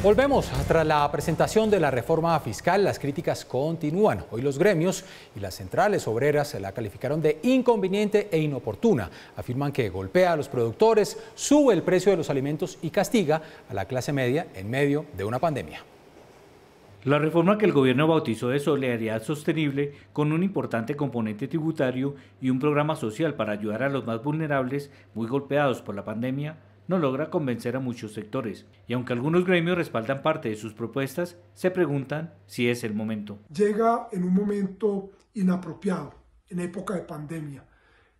Volvemos. Tras la presentación de la reforma fiscal, las críticas continúan. Hoy los gremios y las centrales obreras se la calificaron de inconveniente e inoportuna. Afirman que golpea a los productores, sube el precio de los alimentos y castiga a la clase media en medio de una pandemia. La reforma que el gobierno bautizó de solidaridad sostenible con un importante componente tributario y un programa social para ayudar a los más vulnerables, muy golpeados por la pandemia, no logra convencer a muchos sectores, y aunque algunos gremios respaldan parte de sus propuestas, se preguntan si es el momento. Llega en un momento inapropiado, en época de pandemia,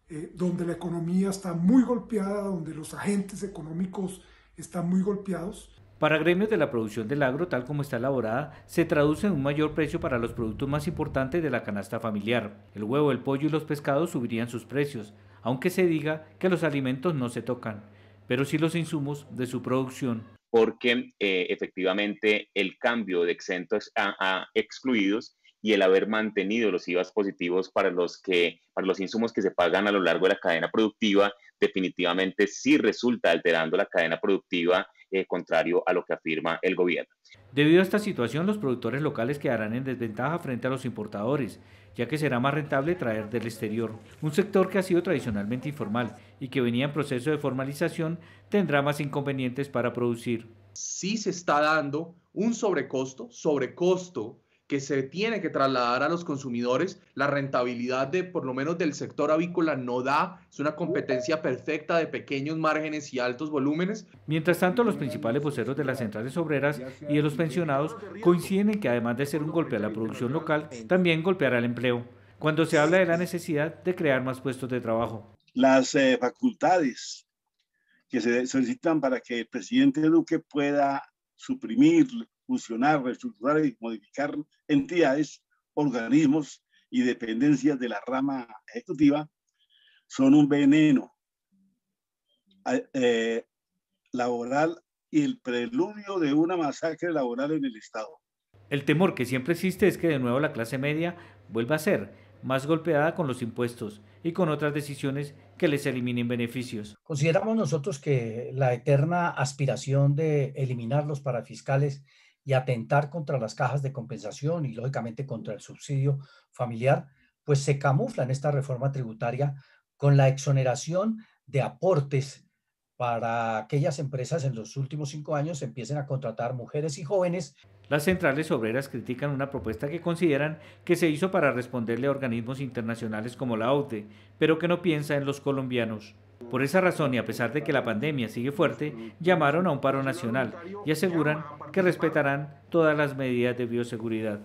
eh, donde la economía está muy golpeada, donde los agentes económicos están muy golpeados. Para gremios de la producción del agro, tal como está elaborada, se traduce en un mayor precio para los productos más importantes de la canasta familiar. El huevo, el pollo y los pescados subirían sus precios, aunque se diga que los alimentos no se tocan pero sí los insumos de su producción. Porque eh, efectivamente el cambio de exentos a, excluidos y el haber mantenido los IVAs positivos para los, que, para los insumos que se pagan a lo largo de la cadena productiva, definitivamente sí resulta alterando la cadena productiva eh, contrario a lo que afirma el gobierno. Debido a esta situación, los productores locales quedarán en desventaja frente a los importadores, ya que será más rentable traer del exterior. Un sector que ha sido tradicionalmente informal y que venía en proceso de formalización tendrá más inconvenientes para producir. Sí se está dando un sobrecosto, sobrecosto que se tiene que trasladar a los consumidores. La rentabilidad de por lo menos del sector avícola no da, es una competencia perfecta de pequeños márgenes y altos volúmenes. Mientras tanto, los principales voceros de las centrales obreras y de los pensionados coinciden en que además de ser un golpe a la producción local, también golpeará el empleo, cuando se habla de la necesidad de crear más puestos de trabajo. Las eh, facultades que se solicitan para que el presidente Duque pueda suprimir fusionar, reestructurar y modificar entidades, organismos y dependencias de la rama ejecutiva son un veneno eh, laboral y el preludio de una masacre laboral en el Estado. El temor que siempre existe es que de nuevo la clase media vuelva a ser más golpeada con los impuestos y con otras decisiones que les eliminen beneficios. Consideramos nosotros que la eterna aspiración de eliminar los parafiscales y atentar contra las cajas de compensación y lógicamente contra el subsidio familiar, pues se camufla en esta reforma tributaria con la exoneración de aportes para aquellas empresas en los últimos cinco años empiecen a contratar mujeres y jóvenes. Las centrales obreras critican una propuesta que consideran que se hizo para responderle a organismos internacionales como la OTE, pero que no piensa en los colombianos. Por esa razón y a pesar de que la pandemia sigue fuerte, llamaron a un paro nacional y aseguran que respetarán todas las medidas de bioseguridad.